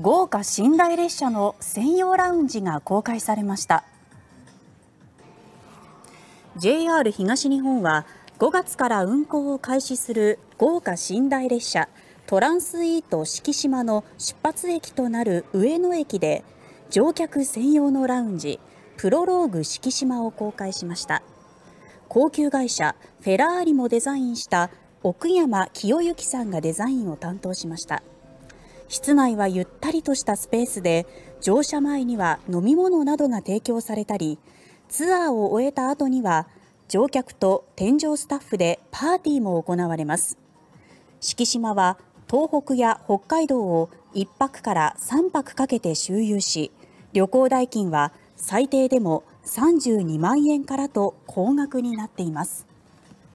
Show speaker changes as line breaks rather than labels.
豪華寝台列車の専用ラウンジが公開されました JR 東日本は5月から運行を開始する豪華寝台列車トランスイート四季島の出発駅となる上野駅で乗客専用のラウンジプロローグ四季島を公開しました高級会社フェラーリもデザインした奥山清之さんがデザインを担当しました。室内はゆったりとしたスペースで乗車前には飲み物などが提供されたりツアーを終えた後には乗客と添乗スタッフでパーティーも行われます敷島は東北や北海道を1泊から3泊かけて周遊し旅行代金は最低でも32万円からと高額になっています